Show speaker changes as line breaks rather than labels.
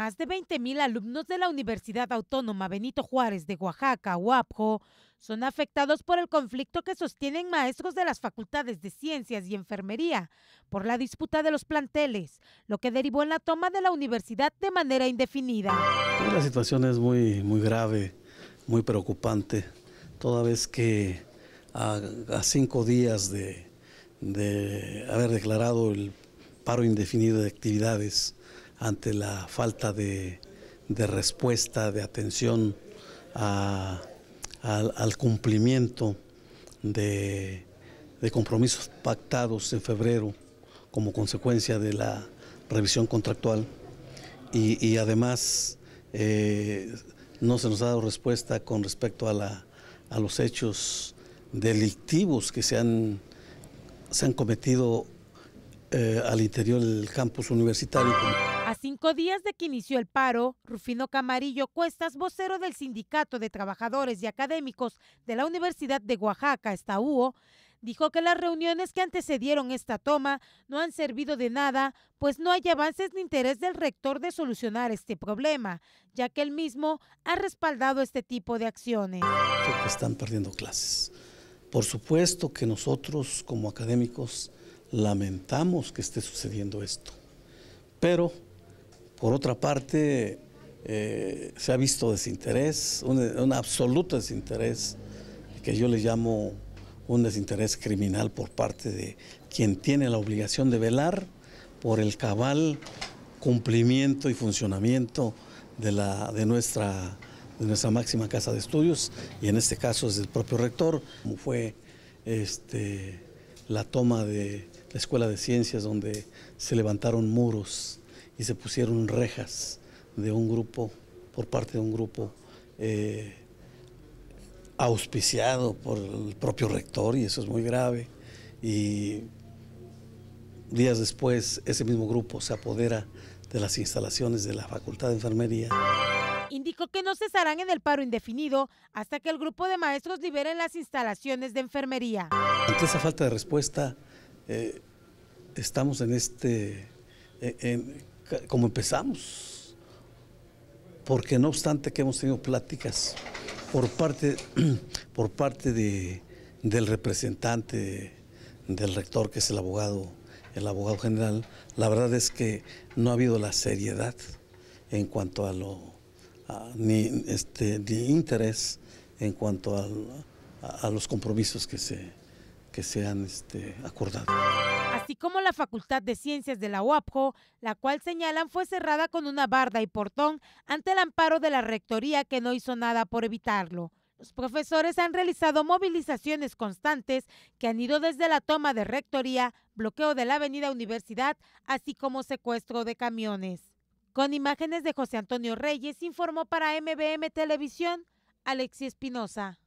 Más de 20.000 alumnos de la Universidad Autónoma Benito Juárez de Oaxaca, UAPJO, son afectados por el conflicto que sostienen maestros de las facultades de Ciencias y Enfermería por la disputa de los planteles, lo que derivó en la toma de la universidad de manera indefinida.
La situación es muy, muy grave, muy preocupante, toda vez que a, cinco días de haber declarado el paro indefinido de actividades, ante la falta de, respuesta, de atención al, cumplimiento de, compromisos pactados en febrero como consecuencia de la revisión contractual y, además eh, no se nos ha dado respuesta con respecto a, los hechos delictivos que se han, cometido eh, al interior del campus universitario.
A cinco días de que inició el paro, Rufino Camarillo Cuestas, vocero del Sindicato de Trabajadores y Académicos de la Universidad de Oaxaca, UO, dijo que las reuniones que antecedieron esta toma no han servido de nada, pues no hay avances ni interés del rector de solucionar este problema, ya que él mismo ha respaldado este tipo de acciones.
están perdiendo clases. Por supuesto que nosotros como académicos lamentamos que esté sucediendo esto, pero por otra parte, eh, se ha visto desinterés, un, absoluto desinterés, que yo le llamo un desinterés criminal por parte de quien tiene la obligación de velar por el cabal cumplimiento y funcionamiento de, la, de, nuestra, de nuestra máxima casa de estudios, y en este caso es el propio rector, como fue este, la toma de la Escuela de Ciencias donde se levantaron muros y se pusieron rejas de un grupo, por parte de un grupo eh, auspiciado por el propio rector y eso es muy grave. Y días después ese mismo grupo se apodera de las instalaciones de la Facultad de Enfermería.
Indicó que no cesarán en el paro indefinido hasta que el grupo de maestros liberen las instalaciones de enfermería.
Ante esa falta de respuesta, eh, estamos en este, eh, como empezamos. Porque no obstante que hemos tenido pláticas por parte, del representante del rector, que es el abogado, el abogado general, la verdad es que no ha habido la seriedad en cuanto a lo este, ni interés en cuanto a, los compromisos que se han este, acordado
así como la Facultad de Ciencias de la UAPJO, la cual señalan fue cerrada con una barda y portón ante el amparo de la Rectoría que no hizo nada por evitarlo. Los profesores han realizado movilizaciones constantes que han ido desde la toma de Rectoría, bloqueo de la Avenida Universidad, así como secuestro de camiones. Con imágenes de José Antonio Reyes, informó para MBM Televisión Alexis Espinosa.